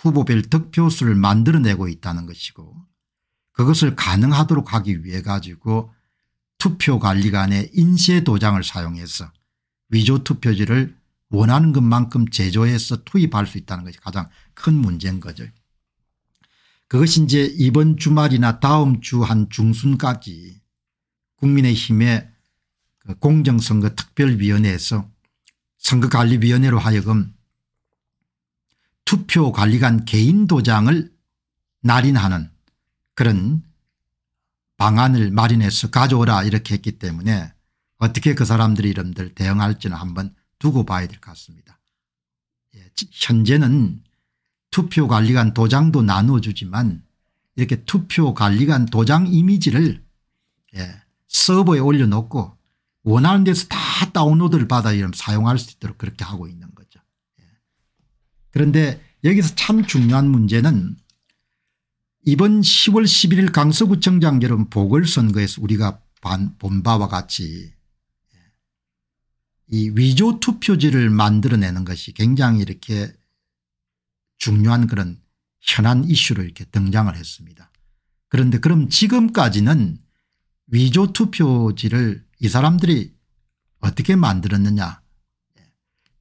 후보별 득표수를 만들어내고 있다는 것이고 그것을 가능하도록 하기 위해 가지고 투표관리관의 인쇄도장을 사용해서 위조투표지를 원하는 것만큼 제조해서 투입할 수 있다는 것이 가장 큰 문제인 거죠. 그것이 이제 이번 주말이나 다음 주 한 중순까지 국민의힘의 그 공정선거특별위원회에서 선거관리위원회로 하여금 투표관리관 개인 도장을 날인하는 그런 방안을 마련해서 가져오라 이렇게 했기 때문에 어떻게 그 사람들이 이름들 대응할지는 한번 두고 봐야 될 것 같습니다. 예, 현재는 투표관리관 도장도 나눠주지만 이렇게 투표관리관 도장 이미지를 예, 서버에 올려놓고 원하는 데서 다 다운로드를 받아 이름 사용할 수 있도록 그렇게 하고 있는 거예요. 그런데 여기서 참 중요한 문제는 이번 10월 11일 강서구청장 여름 보궐선거에서 우리가 본 바와 같이 이 위조 투표지를 만들어내는 것이 굉장히 이렇게 중요한 그런 현안 이슈로 이렇게 등장을 했습니다. 그런데 그럼 지금까지는 위조 투표지를 이 사람들이 어떻게 만들었느냐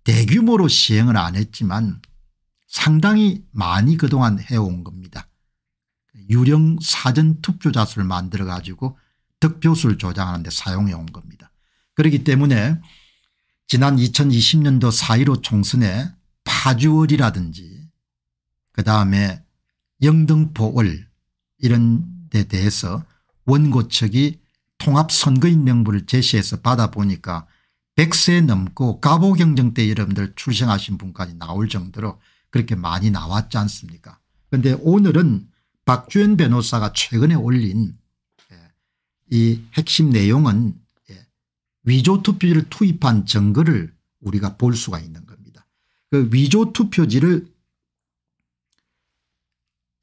대규모로 시행을 안 했지만 상당히 많이 그동안 해온 겁니다. 유령 사전 투표자수를 만들어 가지고 득표수를 조장하는 데 사용해 온 겁니다. 그렇기 때문에 지난 2020년도 4.15 총선에 파주월이라든지 그다음에 영등포월 이런 데 대해서 원고 측이 통합선거인 명부를 제시해서 받아보니까 100세 넘고 가보경쟁 때 여러분들 출생하신 분까지 나올 정도로 그렇게 많이 나왔지 않습니까 그런데 오늘은 박주현 변호사가 최근에 올린 예, 이 핵심 내용은 예, 위조 투표지를 투입한 증거를 우리가 볼 수가 있는 겁니다. 그 위조 투표지를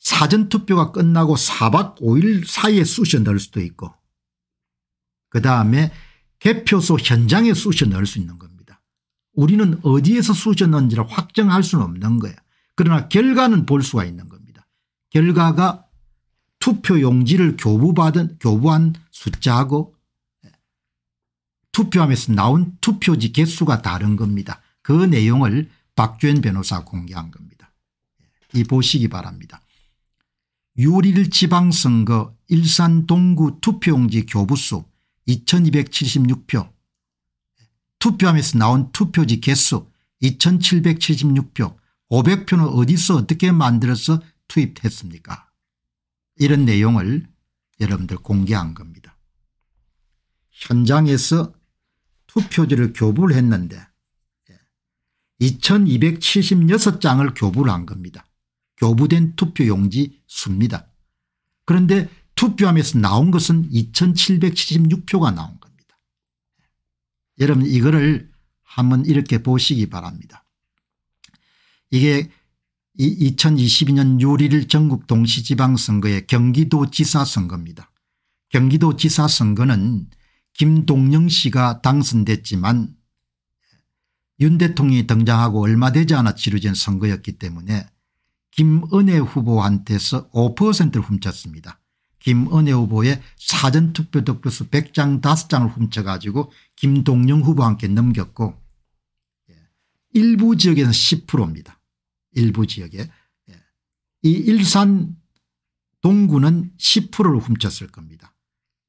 사전투표가 끝나고 4박 5일 사이에 쑤셔 넣을 수도 있고 그다음에 개표소 현장에 쑤셔 넣을 수 있는 겁니다. 우리는 어디에서 쑤셨는지를 확정할 수는 없는 거야. 그러나 결과는 볼 수가 있는 겁니다. 결과가 투표 용지를 교부받은 교부한 숫자하고 예, 투표함에서 나온 투표지 개수가 다른 겁니다. 그 내용을 박주현 변호사 공개한 겁니다. 예, 이 보시기 바랍니다. 6일 지방선거 일산 동구 투표용지 교부수 2276표 투표함에서 나온 투표지 개수 2776표 500표는 어디서 어떻게 만들어서 투입했습니까 이런 내용을 여러분들 공개한 겁니다. 현장에서 투표지를 교부를 했는데 2276장을 교부를 한 겁니다. 교부된 투표용지 수입니다. 그런데 투표함에서 나온 것은 2776표가 나온 겁니다. 여러분 이거를 한번 이렇게 보시기 바랍니다. 이게 2022년 6일 전국 동시지방선거의 경기도지사 선거입니다. 경기도지사 선거는 김동영 씨가 당선됐지만 윤 대통령이 등장하고 얼마 되지 않아 치러진 선거였기 때문에 김은혜 후보한테서 5%를 훔쳤습니다. 김은혜 후보의 사전투표 득표수 100장 5장을 훔쳐가지고 김동영 후보와 함께 넘겼고 예, 일부 지역에는 10%입니다. 일부 지역에 예, 이 일산 동구는 10%를 훔쳤을 겁니다.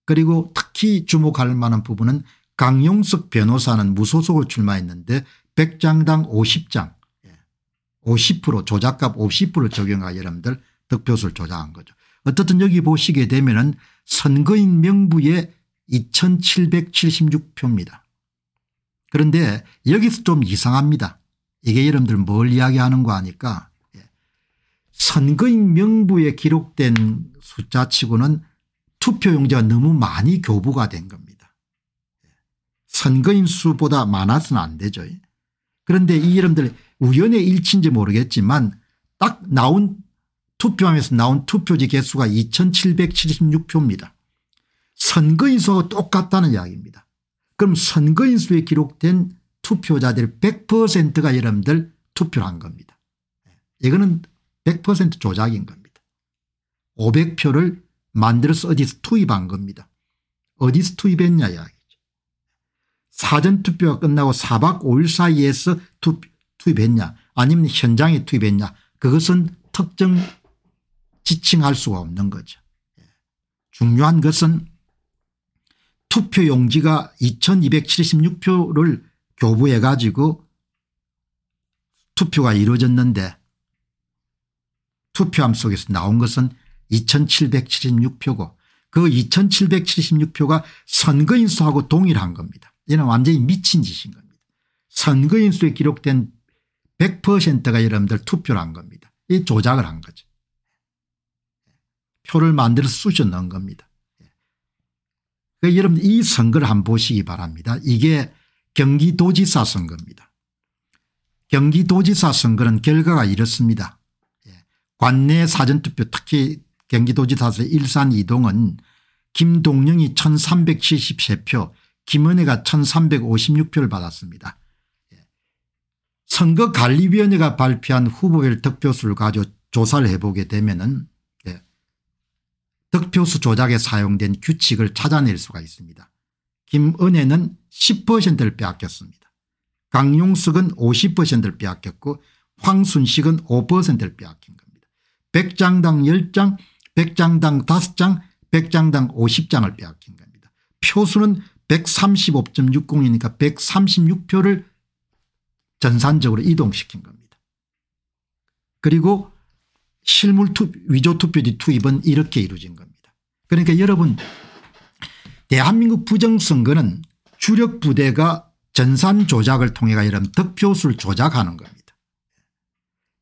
그리고 특히 주목할 만한 부분은 강용석 변호사는 무소속으 출마했는데 100장당 50장 50% 조작값 50%를 적용하여 여러분들 득표수를 조작한 거죠. 어떻든 여기 보시게 되면 은 선거인 명부에 2776표입니다. 그런데 여기서 좀 이상합니다. 이게 여러분들 뭘 이야기하는 거 아니까 예. 선거인 명부에 기록된 숫자치고는 투표용지가 너무 많이 교부가 된 겁니다. 예. 선거인 수보다 많아서는 안 되죠. 예. 그런데 이 여러분들 우연의 일치인지 모르겠지만 딱 나온 투표함에서 나온 투표지 개수가 2776표입니다. 선거인수하고 똑같다는 이야기입니다. 그럼 선거인수에 기록된 투표자들 100%가 여러분들 투표한 를 겁니다. 이거는 100% 조작인 겁니다. 500표를 만들어서 어디서 투입한 겁니다. 어디서 투입했냐 이야기죠. 사전투표가 끝나고 4박 5일 사이에서 투입했냐 아니면 현장에 투입했냐 그것은 특정 지칭할 수가 없는 거죠. 중요한 것은 투표 용지가 2276표를 교부해 가지고 투표가 이루어졌는데 투표함 속에서 나온 것은 2776표고 그 2776표가 선거인수하고 동일한 겁니다. 이는 완전히 미친 짓인 겁니다. 선거인수에 기록된 100%가 여러분들 투표를 한 겁니다. 이 조작을 한 거죠. 표를 만들어 쑤셔넣은 겁니다. 그러니까 여러분 이 선거를 한번 보시기 바랍니다. 이게 경기도지사 선거입니다. 경기도지사 선거는 결과가 이렇습니다. 예. 관내 사전투표 특히 경기도지사에서 일산 이동은 김동영이 1373표 김은혜가 1356표를 받았습니다. 예. 선거관리위원회가 발표한 후보별 득표수를 가지고 조사를 해보게 되면 은 득표수 조작에 사용된 규칙을 찾아낼 수가 있습니다. 김은혜는 10%를 빼앗겼습니다. 강용숙은 50%를 빼앗겼고 황순식은 5%를 빼앗긴 겁니다. 100장당 10장, 100장당 5장, 100장당 50장을 빼앗긴 겁니다. 표수는 135.60이니까 136표를 전산적으로 이동시킨 겁니다. 그리고 실물 투, 위조 투표 지 투입은 이렇게 이루어진 겁니다. 그러니까 여러분 대한민국 부정선거는 주력 부대가 전산 조작을 통해가 이런 득표수를 조작하는 겁니다.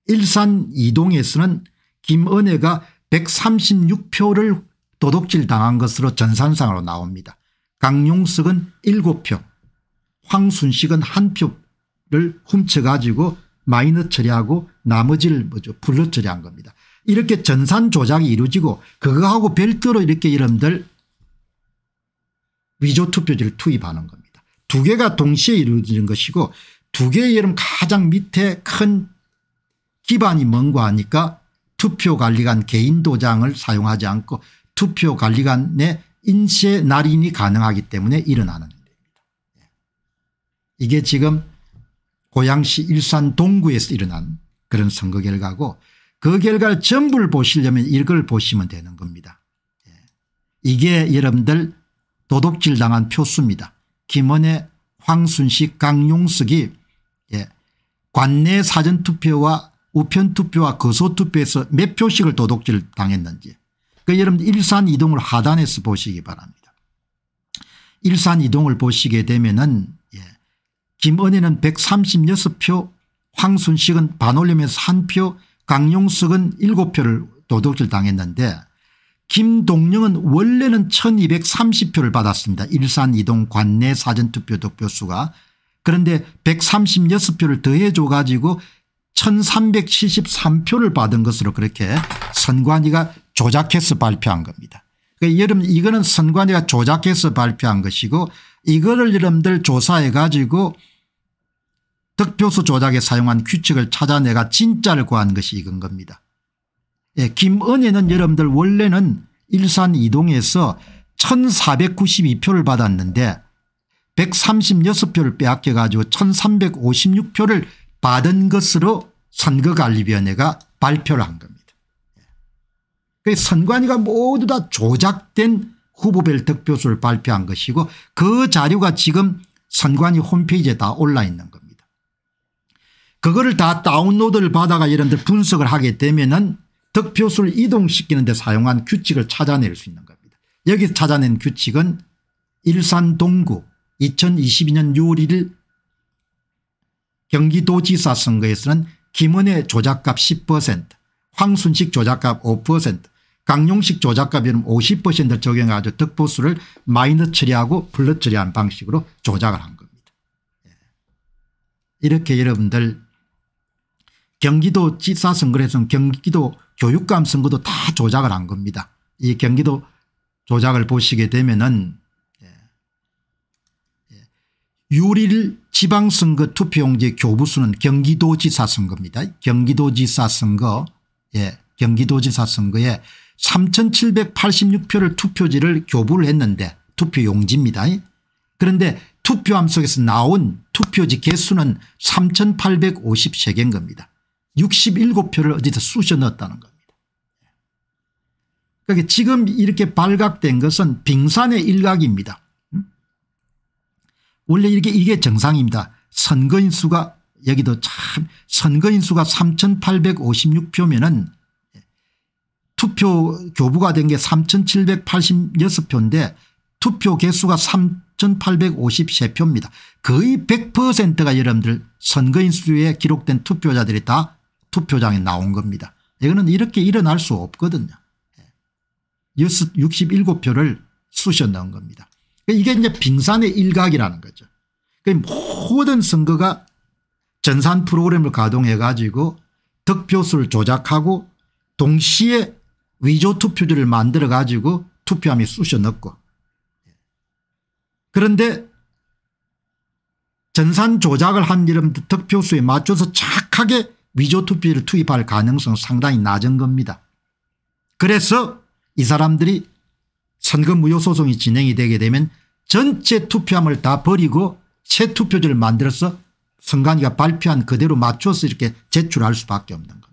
일산 이동에서는 김은혜가 136표를 도둑질 당한 것으로 전산상으로 나옵니다. 강용석은 7표 황순식은 한 표를 훔쳐가지고 마이너 처리하고 나머지를 뭐죠 불러 처리한 겁니다. 이렇게 전산 조작이 이루어지고 그거하고 별도로 이렇게 이름들 위조 투표지를 투입하는 겁니다. 두 개가 동시에 이루어지는 것이고 두 개의 이름 가장 밑에 큰 기반이 뭔고 하니까 투표관리관 개인 도장을 사용하지 않고 투표관리관의 인쇄 날인이 가능하기 때문에 일어나는 겁니다. 예. 이게 지금 고양시 일산 동구에서 일어난 그런 선거 결과고 그 결과를 전부를 보시려면 이걸 보시면 되는 겁니다. 예. 이게 여러분들 도둑질 당한 표수입니다. 김원혜 황순식 강용석이 예, 관내 사전투표와 우편투표와 거소투표에서 몇 표씩을 도둑질 당했는지 그 여러분 들 일산 이동을 하단에서 보시기 바랍니다. 일산 이동을 보시게 되면은 김은혜는 136표 황순식은 반올림에서 1표 강용석은 7표를 도둑질 당했는데 김동영은 원래는 1230표를 받았습니다. 일산 이동 관내 사전투표 득표수가 그런데 136표를 더해 줘 가지고 1373표를 받은 것으로 그렇게 선관위가 조작해서 발표한 겁니다. 그러니까 여러분 이거는 선관위가 조작해서 발표한 것이고 이거를 여러분들 조사해 가지고 득표수 조작에 사용한 규칙을 찾아내가 진짜를 구한 것이 이건 겁니다. 예, 김은혜는 여러분들 원래는 일산 이동에서 1492표를 받았는데 136표를 빼앗겨 가지고 1356표를 받은 것으로 선거관리위원회가 발표를 한 겁니다. 예. 그 선관위가 모두 다 조작된 후보별 득표수를 발표한 것이고 그 자료가 지금 선관위 홈페이지에 다 올라 있는 겁니다. 그거를 다 다운로드를 받아가 여러분들 분석을 하게 되면은 득표수를 이동시키는 데 사용한 규칙을 찾아낼 수 있는 겁니다. 여기서 찾아낸 규칙은 일산 동구 2022년 6월 1일 경기도지사 선거에서는 김은혜 조작값 10% 황순식 조작값 5% 강용식 조작가비율 50%를 적용해가지고 득보수를 마이너 처리하고 플러 처리한 방식으로 조작을 한 겁니다. 예. 이렇게 여러분들 경기도 지사선거에서는 경기도 교육감 선거도 다 조작을 한 겁니다. 이 경기도 조작을 보시게 되면은 예. 예. 유를 지방선거 투표용지 교부수는 경기도지사 선거입니다. 경기도지사 선거 예, 경기도지사 선거에 3786표를 투표지를 교부를 했는데 투표용지입니다. 그런데 투표함 속에서 나온 투표지 개수는 3853개인 겁니다. 67표를 어디서 쑤셔 넣었다는 겁니다. 그러니까 지금 이렇게 발각된 것은 빙산의 일각입니다. 음? 원래 이렇게 이게 정상입니다. 선거인 수가 여기도 참 선거인 수가 3856표면은 투표 교부가 된 게 3786표인데 투표 개수가 3853표입니다. 거의 100%가 여러분들 선거인 수에 기록된 투표자들이 다 투표장에 나온 겁니다. 이거는 이렇게 일어날 수 없거든요. 67표를 예. 쑤셔 넣은 겁니다. 그러니까 이게 이제 빙산의 일각이라는 거죠. 그러니까 모든 선거가 전산 프로그램을 가동해 가지고 득표수를 조작하고 동시에 위조 투표지를 만들어 가지고 투표함에 쑤셔 넣고 그런데 전산 조작을 한 이름 득표수에 맞춰서 착하게 위조 투표를 투입할 가능성 상당히 낮은 겁니다. 그래서 이 사람들이 선거 무효 소송이 진행이 되게 되면 전체 투표함을 다 버리고 새 투표지를 만들어서 선관위가 발표한 그대로 맞춰서 이렇게 제출할 수밖에 없는 거예요.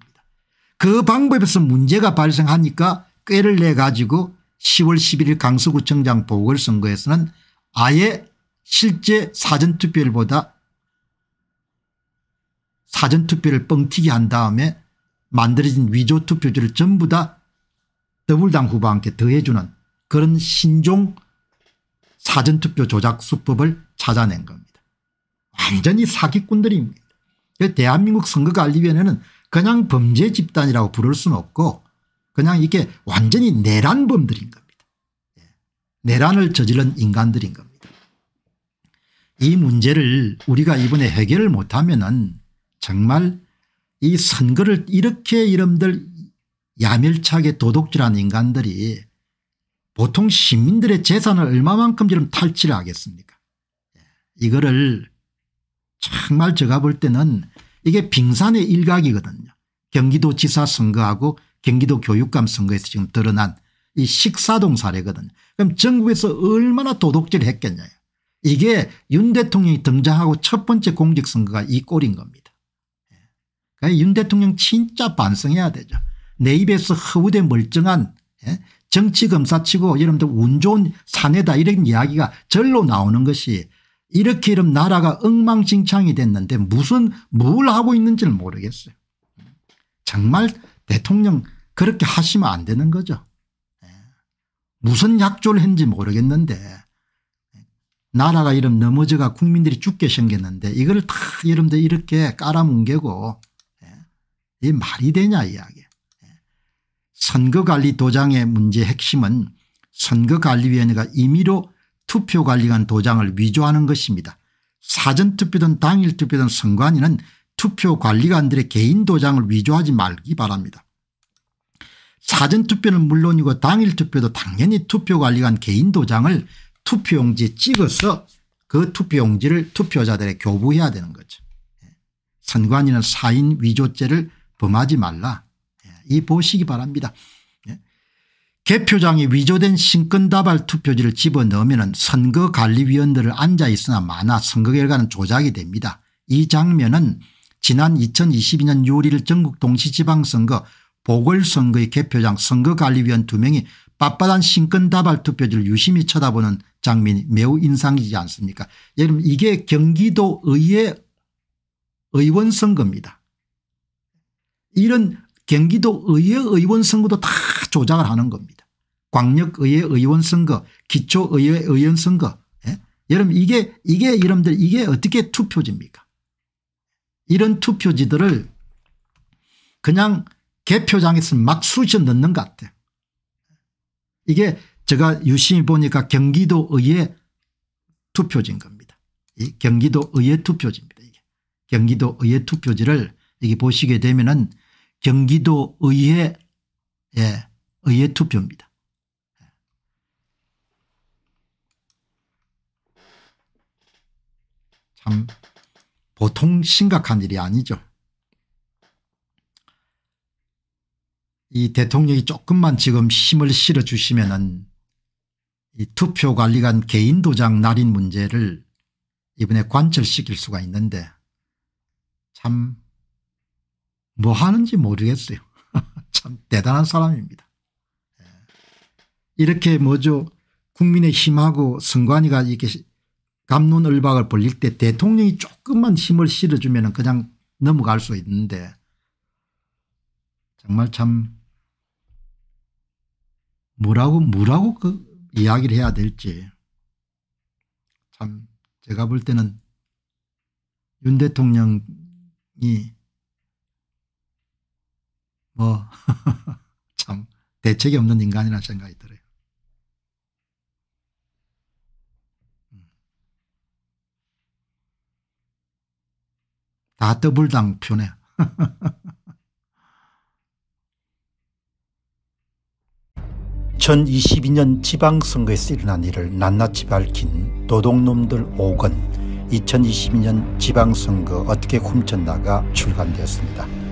그 방법에서 문제가 발생하니까 꾀를 내 가지고 10월 11일 강서구청장 보궐선거에서는 아예 실제 사전투표율보다 사전투표를 뻥튀기 한 다음에 만들어진 위조투표지를 전부 다 더불당 후보와 함께 더해주는 그런 신종 사전투표 조작 수법을 찾아낸 겁니다. 완전히 사기꾼들입니다. 그 대한민국 선거관리위원회는 그냥 범죄 집단이라고 부를 수는 없고 그냥 이게 완전히 내란범들인 겁니다. 예. 내란을 저지른 인간들인 겁니다. 이 문제를 우리가 이번에 해결을 못하면 은 정말 이 선거를 이렇게 이름들 야멸차게 도둑질한 인간들이 보통 시민들의 재산을 얼마만큼 지금 탈취를 하겠습니까 예. 이거를 정말 제가 볼 때는 이게 빙산의 일각이거든요. 경기도지사 선거하고 경기도 교육감 선거에서 지금 드러난 이 식사동 사례거든요. 그럼 전국에서 얼마나 도둑질 했겠냐. 이게 윤 대통령이 등장하고 첫 번째 공직선거가 이 꼴인 겁니다. 예. 그러니까 윤 대통령 진짜 반성해야 되죠. 내 입에서 허우대 멀쩡한 예, 정치검사치고 여러분들 운 좋은 사내다 이런 이야기가 절로 나오는 것이 이렇게 이름 나라가 엉망진창이 됐는데 무슨 뭘 하고 있는지를 모르겠어요. 정말 대통령 그렇게 하시면 안 되는 거죠. 무슨 약조를 했는지 모르겠는데 나라가 이름 넘어져가 국민들이 죽게 생겼는데 이걸 다 여러분들 이렇게 깔아뭉개고 예, 이 말이 되냐 이야기. 선거관리도장의 문제 핵심은 선거관리위원회가 임의로 투표관리관 도장을 위조하는 것입니다. 사전투표든 당일투표든 선관위는 투표관리관들의 개인 도장을 위조하지 말기 바랍니다. 사전투표는 물론이고 당일투표도 당연히 투표관리관 개인 도장을 투표용지에 찍어서 그 투표용지를 투표자들에 교부해야 되는 거죠. 예. 선관위는 사인 위조죄를 범하지 말라 예. 이 보시기 바랍니다. 개표장이 위조된 신권다발 투표지를 집어넣으면 선거관리위원들을 앉아있으나 마나 선거 결과는 조작이 됩니다. 이 장면은 지난 2022년 6월 1일 전국 동시지방선거 보궐선거의 개표장 선거관리위원 2명이 빳빳한 신권다발 투표지를 유심히 쳐다보는 장면이 매우 인상이지 않습니까 여러분 이게 경기도의회 의원선거입니다. 이런 경기도 의회 의원 선거도 다 조작을 하는 겁니다. 광역의회 의원 선거 기초의회 의원 선거 예? 여러분 이게 이게 여러분들 이게 어떻게 투표지입니까 이런 투표지들을 그냥 개표장에서 막 쑤셔 넣는 것 같아요. 이게 제가 유심히 보니까 경기도의회 투표지인 겁니다. 이 경기도의회 투표지입니다. 이게 경기도의회 투표지를 여기 보시게 되면은 경기도 의회 예, 의회 투표입니다. 참 보통 심각한 일이 아니죠. 이 대통령이 조금만 지금 힘을 실어주시면은 이 투표관리관 개인도장 날인 문제를 이번에 관철시킬 수가 있는데 참뭐 하는지 모르겠어요. 참 대단한 사람입니다. 예. 이렇게 뭐죠 국민의힘하고 선관위가 이렇게 감론을박을 벌릴 때 대통령이 조금만 힘을 실어주면 그냥 넘어갈 수 있는데 정말 참 뭐라고 뭐라고 그 이야기를 해야 될지 참 제가 볼 때는 윤 대통령이 뭐참 대책이 없는 인간이라 생각이 들어요. 음. 다 더블당 표네. 전 22년 지방선거에서 일어난 일을 낱낱이 밝힌 도둑놈들 5권 2022년 지방선거 어떻게 훔쳤나가 출간되었습니다.